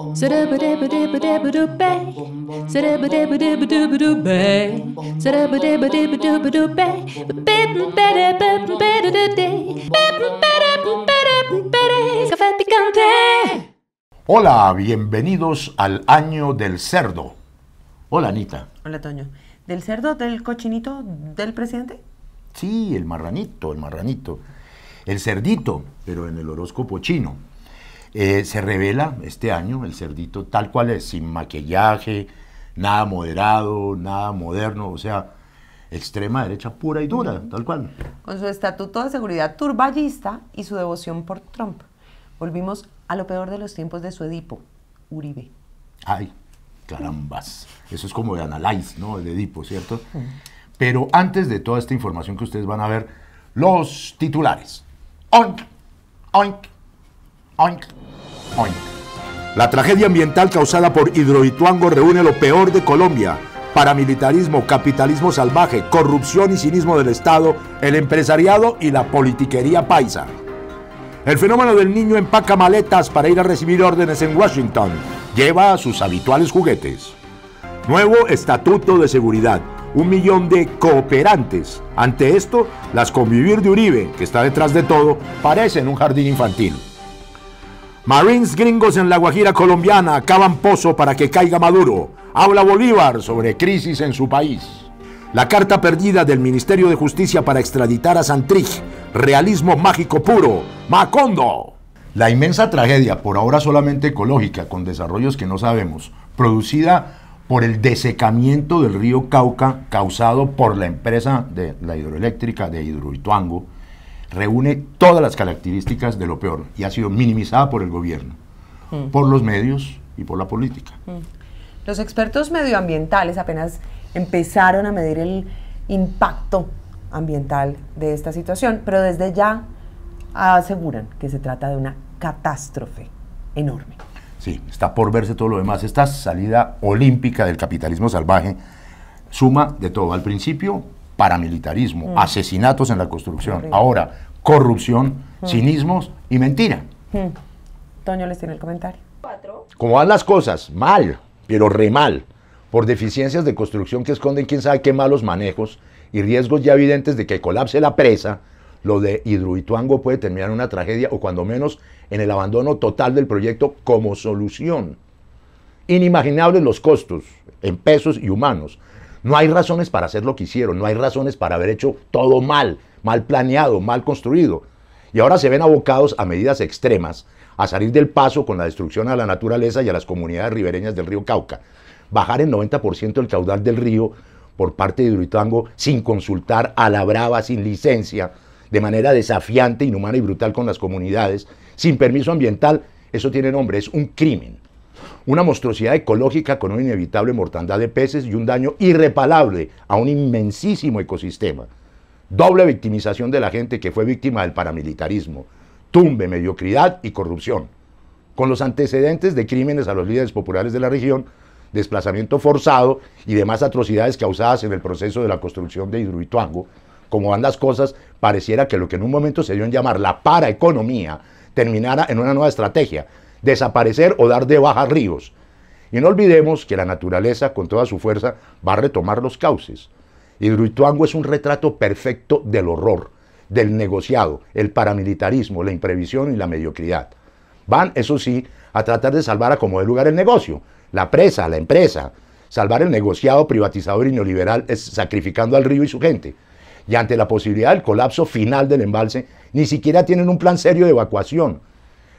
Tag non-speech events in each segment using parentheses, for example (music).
Hola, bienvenidos al año del cerdo. Hola, Anita. Hola, Toño. ¿Del cerdo, del cochinito, del presidente? Sí, el marranito, el marranito. El cerdito, pero en el horóscopo chino. Eh, se revela este año el cerdito tal cual es, sin maquillaje, nada moderado, nada moderno, o sea, extrema derecha pura y dura, tal cual. Con su estatuto de seguridad turballista y su devoción por Trump, volvimos a lo peor de los tiempos de su Edipo, Uribe. Ay, carambas. Eso es como de Analyze, ¿no? El Edipo, ¿cierto? Pero antes de toda esta información que ustedes van a ver, los titulares. Oink, oink, Oink, La tragedia ambiental causada por Hidroituango reúne lo peor de Colombia. Paramilitarismo, capitalismo salvaje, corrupción y cinismo del Estado, el empresariado y la politiquería paisa. El fenómeno del niño empaca maletas para ir a recibir órdenes en Washington. Lleva a sus habituales juguetes. Nuevo Estatuto de Seguridad un millón de cooperantes. Ante esto, las convivir de Uribe, que está detrás de todo, parecen un jardín infantil. Marines gringos en la Guajira colombiana cavan pozo para que caiga Maduro. Habla Bolívar sobre crisis en su país. La carta perdida del Ministerio de Justicia para extraditar a Santrich. Realismo mágico puro. Macondo. La inmensa tragedia, por ahora solamente ecológica, con desarrollos que no sabemos, producida por el desecamiento del río Cauca causado por la empresa de la hidroeléctrica de Hidroituango, reúne todas las características de lo peor y ha sido minimizada por el gobierno, mm. por los medios y por la política. Mm. Los expertos medioambientales apenas empezaron a medir el impacto ambiental de esta situación, pero desde ya aseguran que se trata de una catástrofe enorme. Sí, está por verse todo lo demás. Esta salida olímpica del capitalismo salvaje suma de todo. Al principio, paramilitarismo, mm. asesinatos en la construcción. Ahora, corrupción, mm. cinismos y mentira. Mm. Toño les tiene el comentario. Como van las cosas, mal, pero re mal, por deficiencias de construcción que esconden quién sabe qué malos manejos y riesgos ya evidentes de que colapse la presa, lo de Hidroituango puede terminar en una tragedia o cuando menos en el abandono total del proyecto como solución. Inimaginables los costos en pesos y humanos, no hay razones para hacer lo que hicieron, no hay razones para haber hecho todo mal, mal planeado, mal construido. Y ahora se ven abocados a medidas extremas, a salir del paso con la destrucción a la naturaleza y a las comunidades ribereñas del río Cauca. Bajar el 90% el caudal del río por parte de Hidroituango sin consultar, a la brava, sin licencia, de manera desafiante, inhumana y brutal con las comunidades, sin permiso ambiental, eso tiene nombre, es un crimen. Una monstruosidad ecológica con una inevitable mortandad de peces y un daño irreparable a un inmensísimo ecosistema. Doble victimización de la gente que fue víctima del paramilitarismo. Tumbe, mediocridad y corrupción. Con los antecedentes de crímenes a los líderes populares de la región, desplazamiento forzado y demás atrocidades causadas en el proceso de la construcción de Hidroituango, como van cosas, pareciera que lo que en un momento se dio en llamar la paraeconomía terminara en una nueva estrategia desaparecer o dar de baja ríos. Y no olvidemos que la naturaleza, con toda su fuerza, va a retomar los cauces. Hidroituango es un retrato perfecto del horror, del negociado, el paramilitarismo, la imprevisión y la mediocridad. Van, eso sí, a tratar de salvar a como de lugar el negocio, la presa, la empresa. Salvar el negociado privatizador y neoliberal es sacrificando al río y su gente. Y ante la posibilidad del colapso final del embalse, ni siquiera tienen un plan serio de evacuación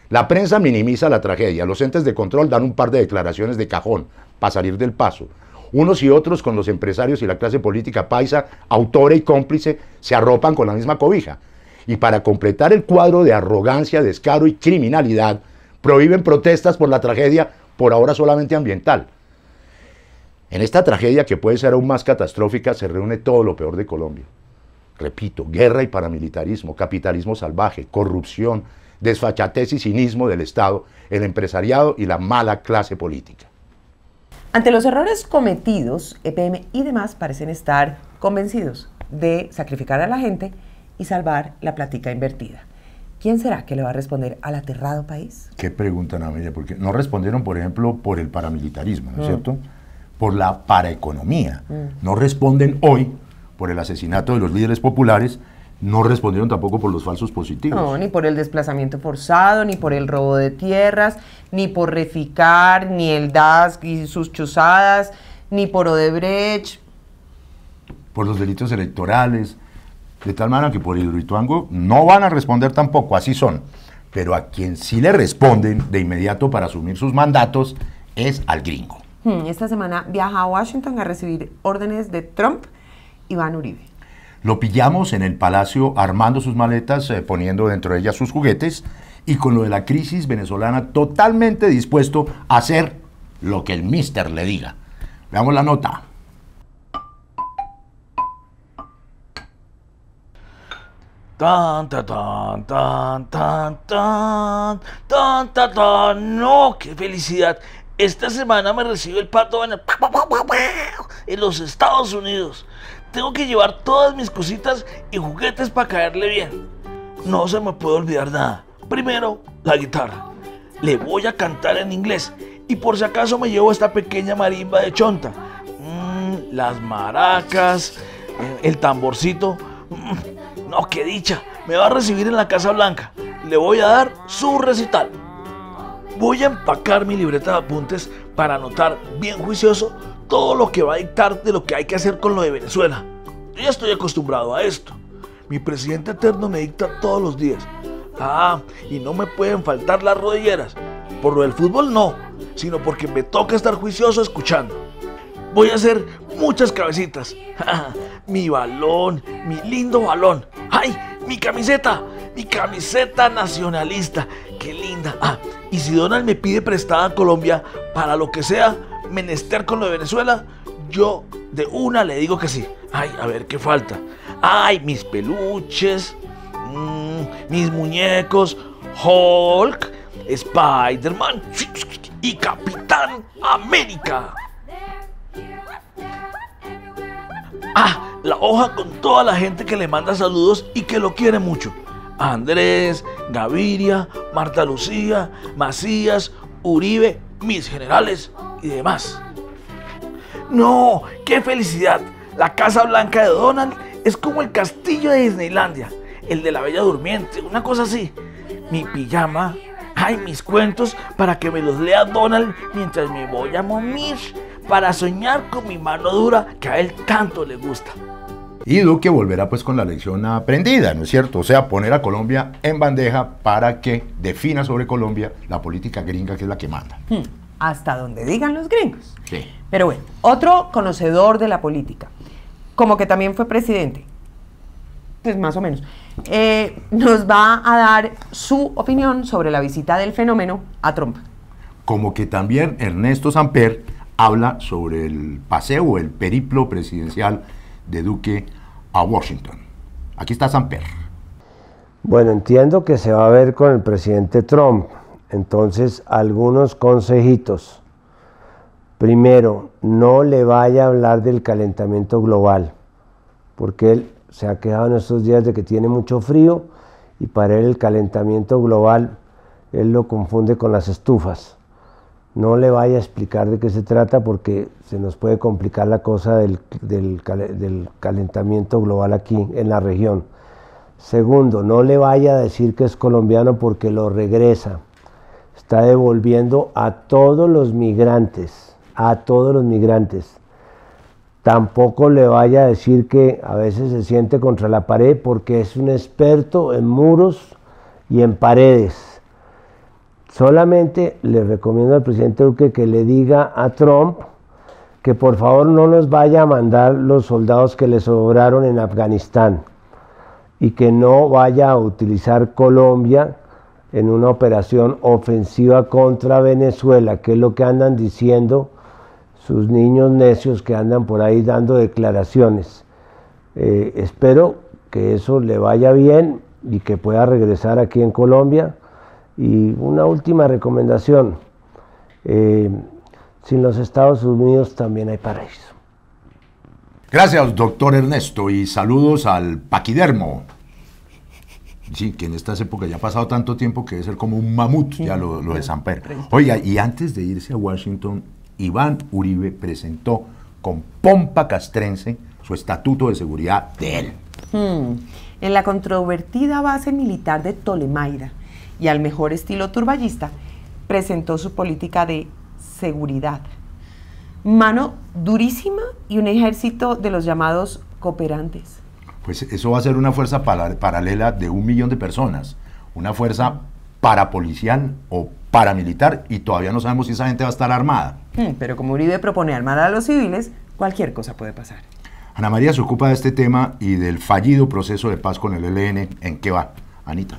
la prensa minimiza la tragedia, los entes de control dan un par de declaraciones de cajón para salir del paso. Unos y otros con los empresarios y la clase política paisa, autora y cómplice, se arropan con la misma cobija. Y para completar el cuadro de arrogancia, descaro y criminalidad, prohíben protestas por la tragedia, por ahora solamente ambiental. En esta tragedia, que puede ser aún más catastrófica, se reúne todo lo peor de Colombia. Repito, guerra y paramilitarismo, capitalismo salvaje, corrupción, desfachatez y cinismo del Estado, el empresariado y la mala clase política. Ante los errores cometidos, EPM y demás parecen estar convencidos de sacrificar a la gente y salvar la platica invertida. ¿Quién será que le va a responder al aterrado país? Qué pregunta, Amelia, porque no respondieron, por ejemplo, por el paramilitarismo, ¿no es mm. cierto? Por la paraeconomía. Mm. No responden hoy por el asesinato de los líderes populares, no respondieron tampoco por los falsos positivos. No, ni por el desplazamiento forzado, ni por el robo de tierras, ni por Reficar, ni el DAS y sus chuzadas, ni por Odebrecht. Por los delitos electorales. De tal manera que por Hidroituango no van a responder tampoco, así son. Pero a quien sí le responden de inmediato para asumir sus mandatos es al gringo. Hmm, esta semana viaja a Washington a recibir órdenes de Trump Iván Uribe. Lo pillamos en el palacio armando sus maletas, eh, poniendo dentro de ellas sus juguetes y con lo de la crisis venezolana totalmente dispuesto a hacer lo que el mister le diga. Veamos la nota. Tan, tan, tan, tan, tan, tan, tan, tan, no, qué felicidad. Esta semana me recibe el pato en los Estados Unidos. Tengo que llevar todas mis cositas y juguetes para caerle bien. No se me puede olvidar nada. Primero, la guitarra. Le voy a cantar en inglés y por si acaso me llevo esta pequeña marimba de chonta. Mm, las maracas, eh, el tamborcito. Mm, no, qué dicha. Me va a recibir en la Casa Blanca. Le voy a dar su recital. Voy a empacar mi libreta de apuntes para anotar bien juicioso todo lo que va a dictarte lo que hay que hacer con lo de Venezuela. Yo ya estoy acostumbrado a esto. Mi presidente eterno me dicta todos los días. Ah, y no me pueden faltar las rodilleras. Por lo del fútbol no, sino porque me toca estar juicioso escuchando. Voy a hacer muchas cabecitas. (laughs) mi balón, mi lindo balón. ¡Ay! Mi camiseta, mi camiseta nacionalista. ¡Qué linda! Ah, y si Donald me pide prestada a Colombia para lo que sea, menester con lo de Venezuela, yo de una le digo que sí. Ay, a ver qué falta. Ay, mis peluches, mm, mis muñecos, Hulk, Spider-Man y Capitán América. Ah, la hoja con toda la gente que le manda saludos y que lo quiere mucho. Andrés, Gaviria, Marta Lucía, Macías, Uribe, mis generales, y demás. ¡No! ¡Qué felicidad! La Casa Blanca de Donald es como el castillo de Disneylandia, el de la Bella Durmiente, una cosa así. Mi pijama, ay, mis cuentos para que me los lea Donald mientras me voy a momir, para soñar con mi mano dura que a él tanto le gusta. Y Duque volverá pues con la lección aprendida, ¿no es cierto? O sea, poner a Colombia en bandeja para que defina sobre Colombia la política gringa que es la que manda. Hmm hasta donde digan los gringos. Sí. Pero bueno, otro conocedor de la política, como que también fue presidente, pues más o menos, eh, nos va a dar su opinión sobre la visita del fenómeno a Trump. Como que también Ernesto Samper habla sobre el paseo, el periplo presidencial de Duque a Washington. Aquí está Samper. Bueno, entiendo que se va a ver con el presidente Trump. Entonces, algunos consejitos. Primero, no le vaya a hablar del calentamiento global, porque él se ha quedado en estos días de que tiene mucho frío y para él el calentamiento global, él lo confunde con las estufas. No le vaya a explicar de qué se trata porque se nos puede complicar la cosa del calentamiento global aquí en la región. Segundo, no le vaya a decir que es colombiano porque lo regresa está devolviendo a todos los migrantes, a todos los migrantes. Tampoco le vaya a decir que a veces se siente contra la pared porque es un experto en muros y en paredes. Solamente le recomiendo al presidente Duque que le diga a Trump que por favor no nos vaya a mandar los soldados que le sobraron en Afganistán y que no vaya a utilizar Colombia en una operación ofensiva contra Venezuela, que es lo que andan diciendo sus niños necios que andan por ahí dando declaraciones. Eh, espero que eso le vaya bien y que pueda regresar aquí en Colombia. Y una última recomendación, eh, sin los Estados Unidos también hay paraíso. Gracias, doctor Ernesto, y saludos al Paquidermo. Sí, que en estas épocas ya ha pasado tanto tiempo que debe ser como un mamut, ya lo, de San Pedro. Oiga, y antes de irse a Washington, Iván Uribe presentó con pompa castrense su estatuto de seguridad de él. Hmm. En la controvertida base militar de Tolemaida y al mejor estilo turballista, presentó su política de seguridad. Mano durísima y un ejército de los llamados cooperantes pues eso va a ser una fuerza paralela de un millón de personas, una fuerza parapolicial o paramilitar y todavía no sabemos si esa gente va a estar armada. Hmm, pero como Uribe propone armada a los civiles, cualquier cosa puede pasar. Ana María se ocupa de este tema y del fallido proceso de paz con el ELN. ¿En qué va? Anita.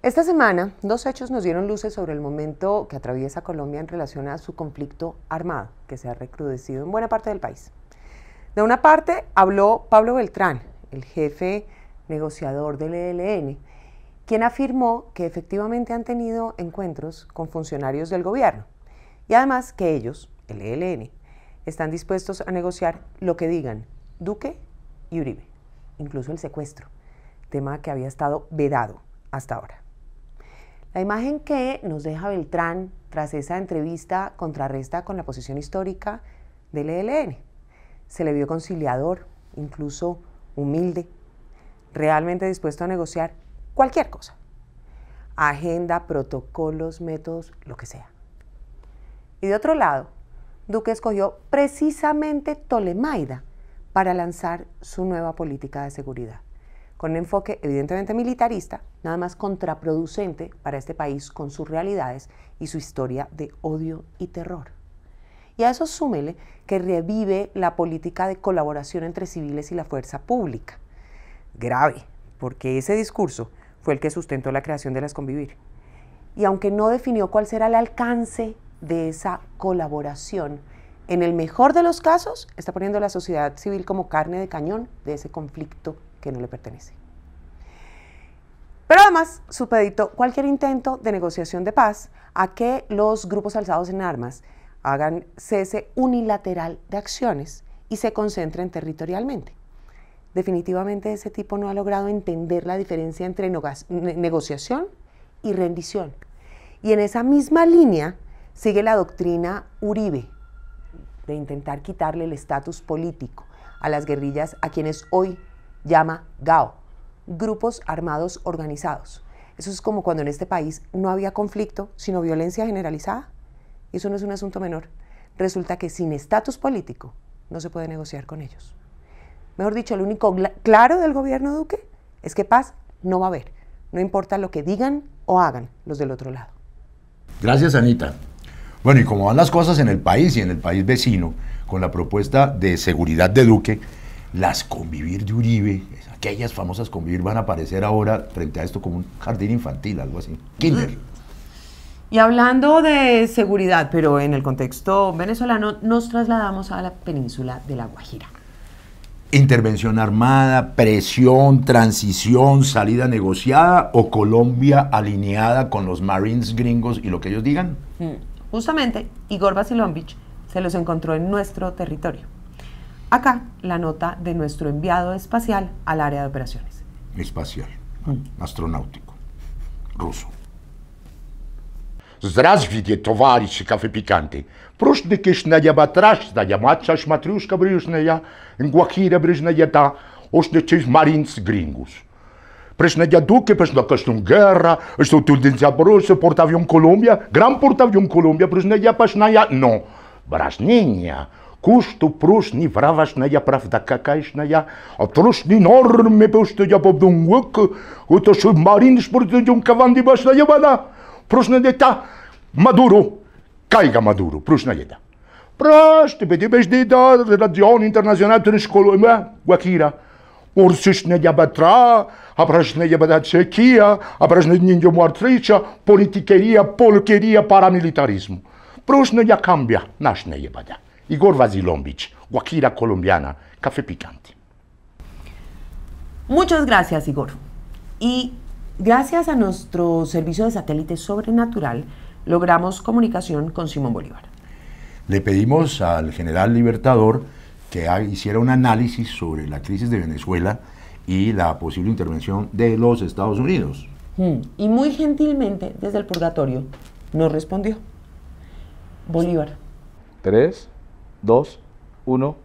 Esta semana, dos hechos nos dieron luces sobre el momento que atraviesa Colombia en relación a su conflicto armado, que se ha recrudecido en buena parte del país. De una parte habló Pablo Beltrán, el jefe negociador del ELN, quien afirmó que efectivamente han tenido encuentros con funcionarios del gobierno y además que ellos, el ELN, están dispuestos a negociar lo que digan Duque y Uribe, incluso el secuestro, tema que había estado vedado hasta ahora. La imagen que nos deja Beltrán tras esa entrevista contrarresta con la posición histórica del ELN se le vio conciliador, incluso humilde, realmente dispuesto a negociar cualquier cosa. Agenda, protocolos, métodos, lo que sea. Y de otro lado, Duque escogió precisamente Tolemaida para lanzar su nueva política de seguridad, con un enfoque evidentemente militarista, nada más contraproducente para este país con sus realidades y su historia de odio y terror. Y a eso súmele que revive la política de colaboración entre civiles y la fuerza pública. Grave, porque ese discurso fue el que sustentó la creación de las Convivir. Y aunque no definió cuál será el alcance de esa colaboración, en el mejor de los casos está poniendo a la sociedad civil como carne de cañón de ese conflicto que no le pertenece. Pero además supeditó cualquier intento de negociación de paz a que los grupos alzados en armas hagan cese unilateral de acciones y se concentren territorialmente. Definitivamente ese tipo no ha logrado entender la diferencia entre negociación y rendición. Y en esa misma línea sigue la doctrina Uribe de intentar quitarle el estatus político a las guerrillas a quienes hoy llama GAO, grupos armados organizados. Eso es como cuando en este país no había conflicto, sino violencia generalizada. Y Eso no es un asunto menor. Resulta que sin estatus político no se puede negociar con ellos. Mejor dicho, lo único claro del gobierno Duque es que paz no va a haber. No importa lo que digan o hagan los del otro lado. Gracias, Anita. Bueno, y como van las cosas en el país y en el país vecino, con la propuesta de seguridad de Duque, las convivir de Uribe, aquellas famosas convivir van a aparecer ahora frente a esto como un jardín infantil, algo así. Kinder. Y hablando de seguridad, pero en el contexto venezolano, nos trasladamos a la península de La Guajira. Intervención armada, presión, transición, salida negociada o Colombia alineada con los Marines gringos y lo que ellos digan. Mm, justamente, Igor Basilombich se los encontró en nuestro territorio. Acá la nota de nuestro enviado espacial al área de operaciones. Espacial, mm. astronáutico, ruso. zraz widje towarzyszy kafe pikanty. Prószny kieszne na batrasz, da ja matryuska matriuszka bryżne in guachira bryżne ja ta, ośne czyś marinc gringus. Prężne ja duke, prężne kasztą gera, że tu ten zaborosy, portawion Kolumbia, gram portawion Kolumbia, prężne ja paszna ja, no, brażnienia. Kusz tu próżni wrawasz na ja, prawda, kakajsz na ja, a próżni normy, bo już to ja powiem łyk, to się marinsz, bo to ją kawandy basz na ja, bada. Прушнадета Maduro, caiga Maduro, Prushnadeta. Prost, pedi pedi da Radion Internacional Trinshkoluma, Guakira. Ursishnedja batra, abrashnedja bada Txekia, abrashnedja muartricha, politikeria, polkeria, paramilitarismo. Prushnedja cambia, nashnedja bada. Igor Vasilombich, Guakira colombiana, café picante. Muchas gracias, Igor. Y Gracias a nuestro servicio de satélite sobrenatural, logramos comunicación con Simón Bolívar. Le pedimos al general Libertador que hiciera un análisis sobre la crisis de Venezuela y la posible intervención de los Estados Unidos. Mm, y muy gentilmente, desde el purgatorio, nos respondió. Bolívar. Tres, dos, uno.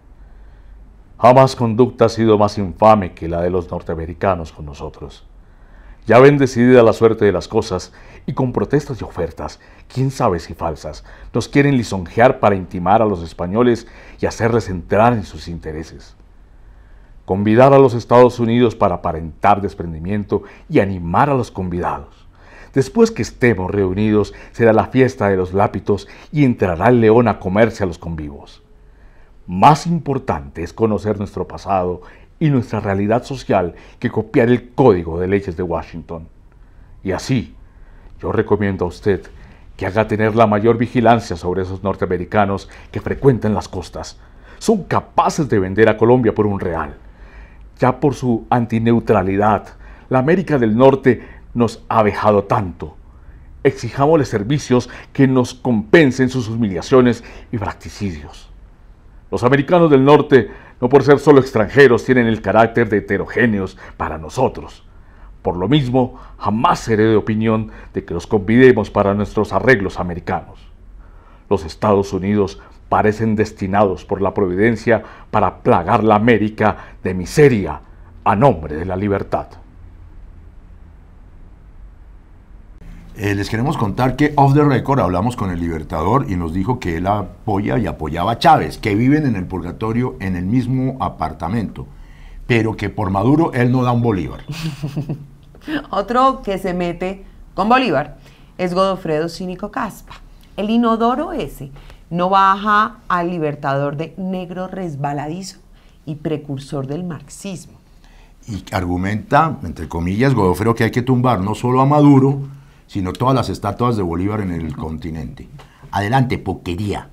Jamás conducta ha sido más infame que la de los norteamericanos con nosotros. Ya ven decidida la suerte de las cosas, y con protestas y ofertas, quién sabe si falsas, nos quieren lisonjear para intimar a los españoles y hacerles entrar en sus intereses. Convidar a los Estados Unidos para aparentar desprendimiento y animar a los convidados. Después que estemos reunidos será la fiesta de los lápitos y entrará el león a comerse a los convivos. Más importante es conocer nuestro pasado y nuestra realidad social que copiar el código de leyes de Washington. Y así, yo recomiendo a usted que haga tener la mayor vigilancia sobre esos norteamericanos que frecuentan las costas. Son capaces de vender a Colombia por un real. Ya por su antineutralidad, la América del Norte nos ha dejado tanto. Exijámosle servicios que nos compensen sus humillaciones y practicidios. Los americanos del norte no por ser solo extranjeros tienen el carácter de heterogéneos para nosotros. Por lo mismo, jamás seré de opinión de que los convidemos para nuestros arreglos americanos. Los Estados Unidos parecen destinados por la providencia para plagar la América de miseria a nombre de la libertad. Eh, les queremos contar que off the record hablamos con el Libertador y nos dijo que él apoya y apoyaba a Chávez, que viven en el purgatorio en el mismo apartamento, pero que por Maduro él no da un Bolívar. (laughs) Otro que se mete con Bolívar es Godofredo Cínico Caspa. El inodoro ese no baja al Libertador de negro resbaladizo y precursor del marxismo. Y argumenta, entre comillas, Godofredo, que hay que tumbar no solo a Maduro, sino todas las estatuas de Bolívar en el continente. Adelante, poquería.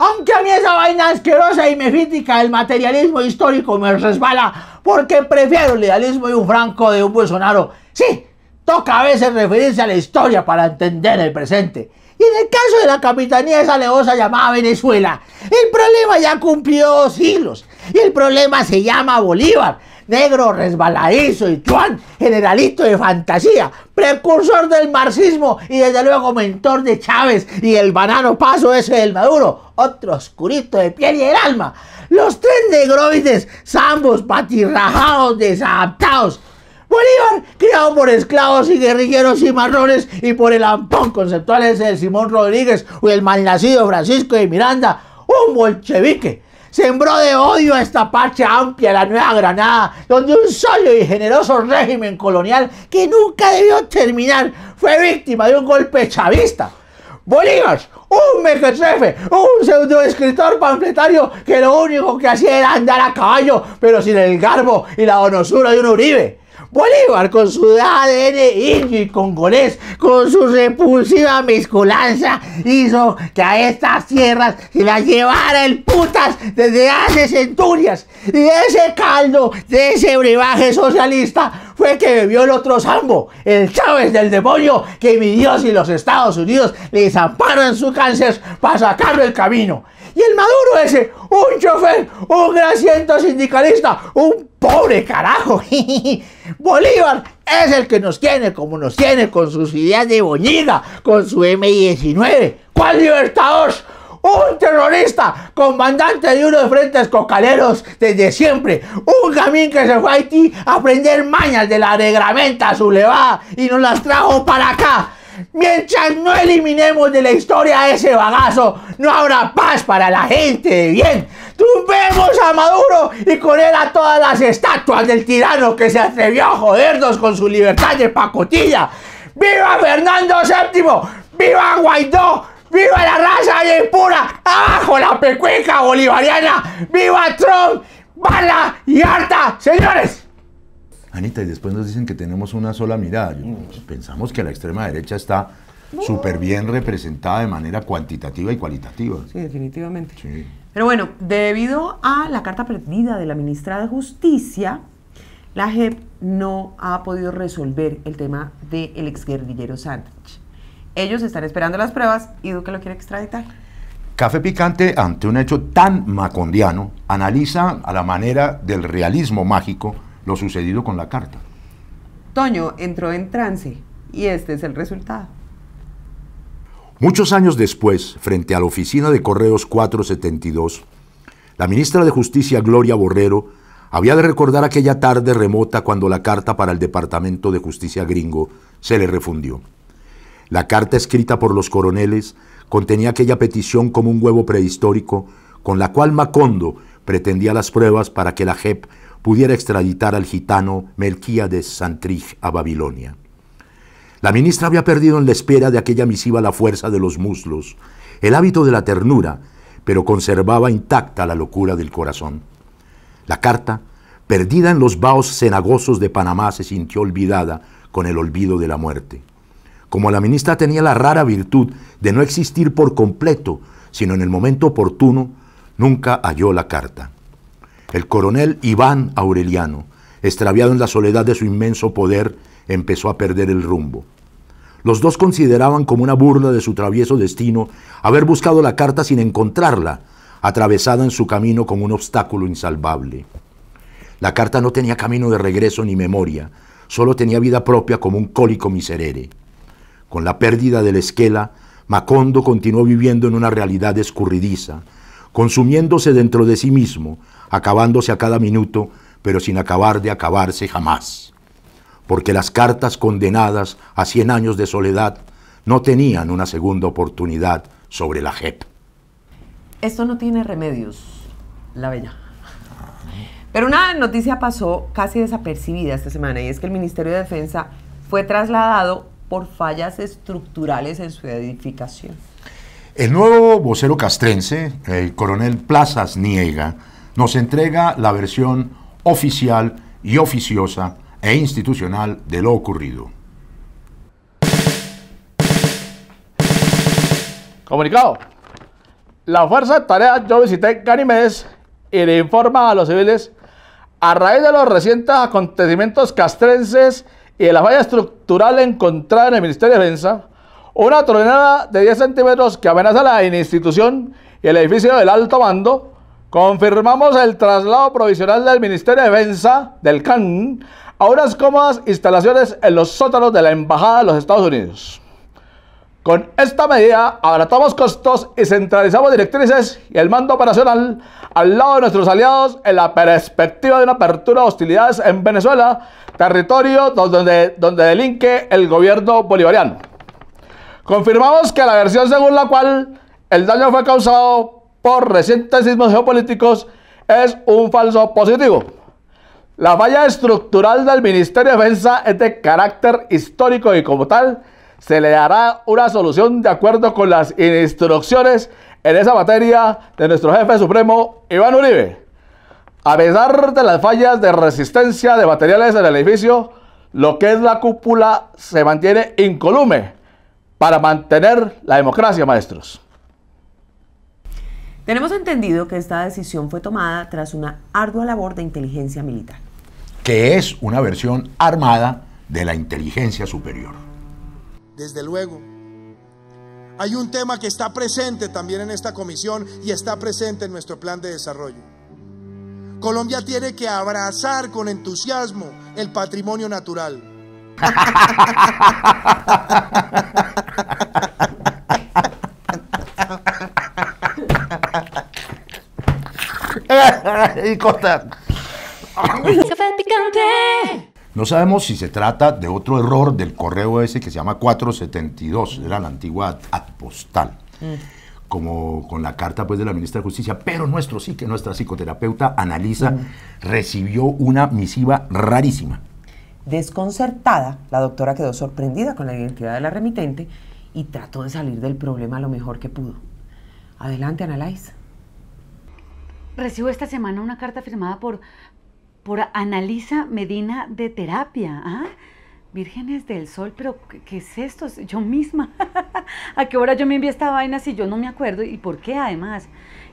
Aunque a mí esa vaina asquerosa y mefítica del materialismo histórico me resbala, porque prefiero el idealismo de un Franco de un Bolsonaro. Sí, toca a veces referirse a la historia para entender el presente. Y en el caso de la capitanía esa leosa llamada Venezuela, el problema ya cumplió siglos. Y el problema se llama Bolívar negro resbaladizo y chuan, generalito de fantasía, precursor del marxismo y desde luego mentor de Chávez y el banano paso ese del Maduro, otro oscurito de piel y el alma. Los tres negroides, zambos, patirrajados, desadaptados. Bolívar, criado por esclavos y guerrilleros y marrones y por el ampón conceptual ese de Simón Rodríguez o el malnacido Francisco de Miranda, un bolchevique sembró de odio a esta Pacha amplia, la Nueva Granada, donde un solo y generoso régimen colonial que nunca debió terminar fue víctima de un golpe chavista. Bolívar, un mequetrefe, un pseudoescritor escritor panfletario que lo único que hacía era andar a caballo, pero sin el garbo y la honosura de un Uribe. Bolívar con su ADN indio y congolés, con su repulsiva mezcolanza, hizo que a estas tierras se las llevara el putas desde hace centurias. Y ese caldo de ese brebaje socialista fue que bebió el otro sambo, el Chávez del demonio, que mi Dios y los Estados Unidos les amparan su cáncer para sacarlo el camino. Y el Maduro ese, un chofer, un asiento sindicalista, un pobre carajo. (laughs) Bolívar es el que nos tiene como nos tiene con sus ideas de boñiga, con su M19. ¿Cuál libertador? un terrorista, comandante de unos frentes cocaleros desde siempre, un gamín que se fue a Haití a aprender mañas de la reglamenta sublevada y nos las trajo para acá. Mientras no eliminemos de la historia a ese bagazo, no habrá paz para la gente de bien. Tumbemos a Maduro y con él a todas las estatuas del tirano que se atrevió a jodernos con su libertad de pacotilla. ¡Viva Fernando VII! ¡Viva Guaidó! ¡Viva la raza impura. pura! ¡Abajo la pecueca bolivariana! ¡Viva Trump! ¡Bala y harta! ¡Señores! y después nos dicen que tenemos una sola mirada. Mm. Pues, pensamos que la extrema derecha está súper bien representada de manera cuantitativa y cualitativa. Sí, definitivamente. Pero bueno, debido a la carta perdida de la ministra de Justicia, la JEP no ha podido resolver el tema del exguerrillero Sánchez. Ellos están esperando las pruebas y Duque lo quiere extraditar. Café Picante, ante un hecho tan macondiano, analiza a la manera del realismo mágico lo sucedido con la carta. Toño entró en trance y este es el resultado. Muchos años después, frente a la oficina de Correos 472, la ministra de Justicia Gloria Borrero había de recordar aquella tarde remota cuando la carta para el Departamento de Justicia gringo se le refundió. La carta escrita por los coroneles contenía aquella petición como un huevo prehistórico con la cual Macondo pretendía las pruebas para que la JEP pudiera extraditar al gitano Melquíades Santrich a Babilonia. La ministra había perdido en la espera de aquella misiva la fuerza de los muslos, el hábito de la ternura, pero conservaba intacta la locura del corazón. La carta, perdida en los vaos cenagosos de Panamá, se sintió olvidada con el olvido de la muerte. Como la ministra tenía la rara virtud de no existir por completo, sino en el momento oportuno, nunca halló la carta. El coronel Iván Aureliano, extraviado en la soledad de su inmenso poder, empezó a perder el rumbo. Los dos consideraban como una burla de su travieso destino haber buscado la carta sin encontrarla, atravesada en su camino como un obstáculo insalvable. La carta no tenía camino de regreso ni memoria, solo tenía vida propia como un cólico miserere. Con la pérdida de la esquela, Macondo continuó viviendo en una realidad escurridiza, consumiéndose dentro de sí mismo, acabándose a cada minuto, pero sin acabar de acabarse jamás. Porque las cartas condenadas a 100 años de soledad no tenían una segunda oportunidad sobre la JEP. Esto no tiene remedios, la bella. Pero una noticia pasó casi desapercibida esta semana y es que el Ministerio de Defensa fue trasladado por fallas estructurales en su edificación. El nuevo vocero castrense, el coronel Plazas Niega, nos entrega la versión oficial y oficiosa e institucional de lo ocurrido. Comunicado. La Fuerza de Tarea Yo Visité Ganimedes y le informa a los civiles a raíz de los recientes acontecimientos castrenses y de la falla estructural encontrada en el Ministerio de Defensa, una tronada de 10 centímetros que amenaza la institución y el edificio del alto mando. Confirmamos el traslado provisional del Ministerio de Defensa del CAN a unas cómodas instalaciones en los sótanos de la Embajada de los Estados Unidos. Con esta medida abaratamos costos y centralizamos directrices y el mando operacional al lado de nuestros aliados en la perspectiva de una apertura de hostilidades en Venezuela, territorio donde, donde delinque el gobierno bolivariano. Confirmamos que la versión según la cual el daño fue causado por recientes sismos geopolíticos es un falso positivo. La falla estructural del Ministerio de Defensa es de carácter histórico y como tal se le dará una solución de acuerdo con las instrucciones en esa materia de nuestro jefe supremo Iván Uribe. A pesar de las fallas de resistencia de materiales en el edificio, lo que es la cúpula se mantiene incolume para mantener la democracia, maestros. Tenemos entendido que esta decisión fue tomada tras una ardua labor de inteligencia militar. Que es una versión armada de la inteligencia superior. Desde luego. Hay un tema que está presente también en esta comisión y está presente en nuestro plan de desarrollo. Colombia tiene que abrazar con entusiasmo el patrimonio natural (laughs) No sabemos si se trata de otro error del correo ese que se llama 472, era la antigua postal. Mm. como con la carta pues de la ministra de Justicia, pero nuestro sí que nuestra psicoterapeuta Analisa mm. recibió una misiva rarísima Desconcertada, la doctora quedó sorprendida con la identidad de la remitente y trató de salir del problema lo mejor que pudo. Adelante, Analais. Recibo esta semana una carta firmada por, por Analisa Medina de Terapia. ¿ah? Vírgenes del Sol, pero ¿qué es esto? Yo misma. (laughs) ¿A qué hora yo me envié esta vaina si yo no me acuerdo? ¿Y por qué además?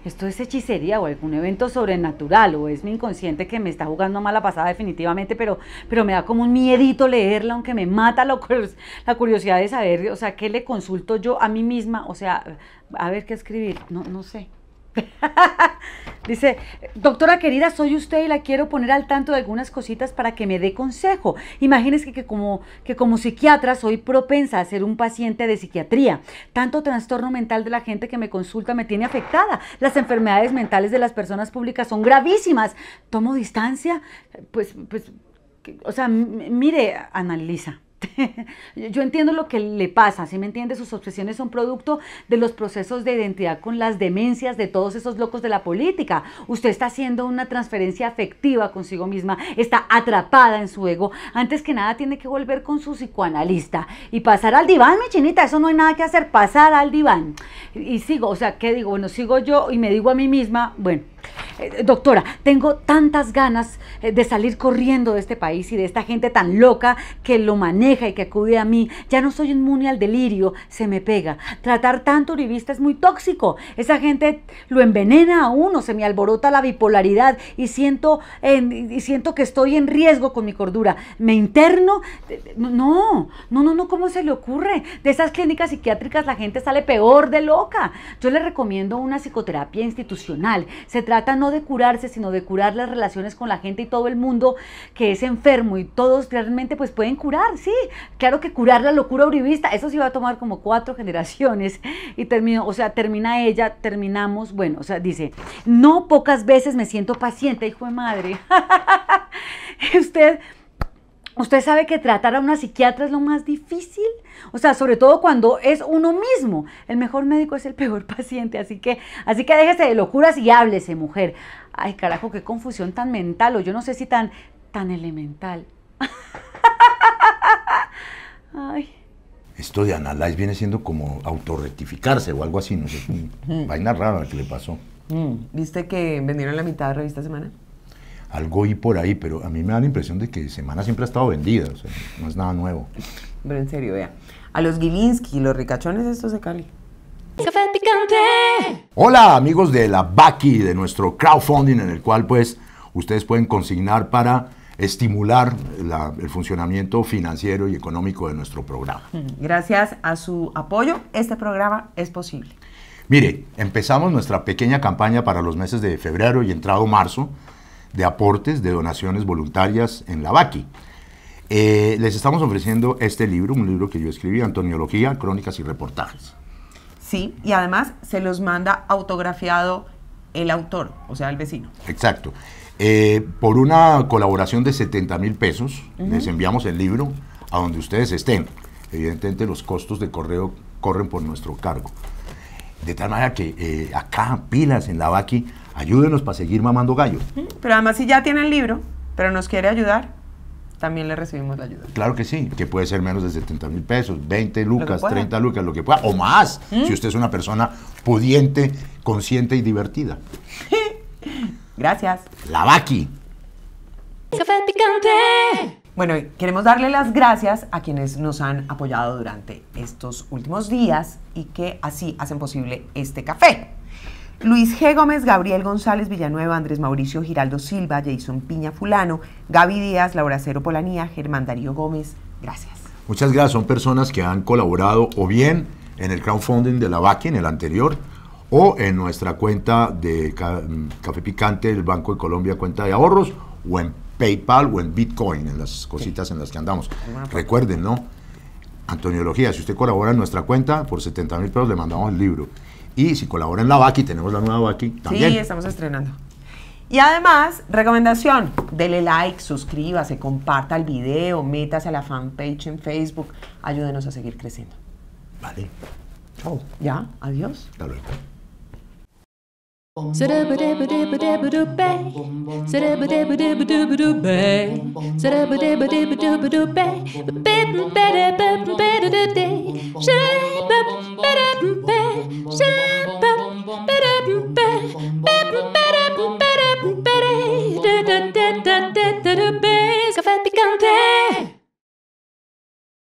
esto es hechicería o algún evento sobrenatural o es mi inconsciente que me está jugando mala pasada definitivamente, pero, pero me da como un miedito leerla, aunque me mata la curiosidad de saber, o sea, ¿qué le consulto yo a mí misma? O sea, a ver qué escribir, no, no sé. (laughs) Dice, doctora querida, soy usted y la quiero poner al tanto de algunas cositas para que me dé consejo. Imagínese que, como, que como psiquiatra soy propensa a ser un paciente de psiquiatría. Tanto trastorno mental de la gente que me consulta me tiene afectada. Las enfermedades mentales de las personas públicas son gravísimas. Tomo distancia, pues, pues, o sea, mire, analiza. (laughs) yo entiendo lo que le pasa, ¿sí me entiende? Sus obsesiones son producto de los procesos de identidad con las demencias de todos esos locos de la política. Usted está haciendo una transferencia afectiva consigo misma, está atrapada en su ego. Antes que nada tiene que volver con su psicoanalista y pasar al diván, mi chinita, eso no hay nada que hacer, pasar al diván. Y sigo, o sea, ¿qué digo? Bueno, sigo yo y me digo a mí misma, bueno, eh, doctora, tengo tantas ganas eh, de salir corriendo de este país y de esta gente tan loca que lo maneja y que acude a mí. Ya no soy inmune al delirio, se me pega. Tratar tanto uribista es muy tóxico. Esa gente lo envenena a uno, se me alborota la bipolaridad y siento, y siento que estoy en riesgo con mi cordura. Me interno. Eh, no, no, no, no, ¿cómo se le ocurre? De esas clínicas psiquiátricas la gente sale peor de loca. Yo le recomiendo una psicoterapia institucional. Se trata trata no de curarse, sino de curar las relaciones con la gente y todo el mundo que es enfermo y todos realmente pues pueden curar, sí. Claro que curar la locura uribista, eso sí va a tomar como cuatro (laughs) generaciones y termino, o sea, termina ella, terminamos, bueno, o sea, dice, no pocas veces me siento paciente, hijo de madre. (laughs) Usted Usted sabe que tratar a una psiquiatra es lo más difícil, o sea, sobre todo cuando es uno mismo. El mejor médico es el peor (laughs) paciente, así que, así que déjese de locuras y háblese, mujer. Ay, carajo, qué confusión tan mental, o yo no sé si tan, tan elemental. (laughs) Ay. Esto de Analyze viene siendo como autorrectificarse o algo así, no sé, (laughs) vaina rara que le pasó. Mm, ¿Viste que vendieron la mitad de revista semana? algo y por ahí, pero a mí me da la impresión de que Semana siempre ha estado vendida, o sea, no es nada nuevo. Pero en serio, vea, a los Gilinski, los ricachones estos de Cali. Café picante. Hola amigos de la Baki, de nuestro crowdfunding en el cual pues ustedes pueden consignar para estimular el funcionamiento financiero y económico de nuestro programa. Mm, gracias a su apoyo, este programa es posible. Mire, empezamos nuestra pequeña campaña para los meses de febrero y entrado marzo, de aportes, de donaciones voluntarias en la BACI. Eh, les estamos ofreciendo este libro, un libro que yo escribí, Antoniología, Crónicas y Reportajes. Sí, y además se los manda autografiado el autor, o sea, el vecino. Exacto. Eh, por una colaboración de 70 mil pesos, les enviamos el libro a donde ustedes estén. Evidentemente los costos de correo corren por nuestro cargo. De tal manera que eh, acá, pilas en la BACI, Ayúdenos para seguir mamando gallo. Pero además, si ya tiene el libro, pero nos quiere ayudar, también le recibimos la ayuda. Claro que sí, que puede ser menos de 70 mil pesos, 20 lucas, 30 lucas, lo que pueda, o más, si usted es una persona pudiente, consciente y divertida. (laughs) Gracias. La Vaki. Café picante. Bueno, queremos darle las gracias a quienes nos han apoyado durante estos últimos días y que así hacen posible este café. Luis G. Gómez, Gabriel González Villanueva, Andrés Mauricio Giraldo Silva, Jason Piña Fulano, Gaby Díaz, Laura Cero Polanía, Germán Darío Gómez. Gracias. Muchas gracias. Son personas que han colaborado o bien en el crowdfunding de la vaca en el anterior, o en nuestra cuenta de Café Picante del Banco de Colombia, cuenta de ahorros, o en PayPal o en Bitcoin, en las cositas en las que andamos. Recuerden, ¿no? Antoniología, si usted colabora en nuestra cuenta, por 70 mil pesos le mandamos el libro. Y si colabora en la y tenemos la nueva Baki también. Sí, estamos estrenando. Y además, recomendación, dele like, suscríbase, comparta el video, métase a la fanpage en Facebook, ayúdenos a seguir creciendo. Vale. Chao. Ya, adiós. Hasta luego. Café picante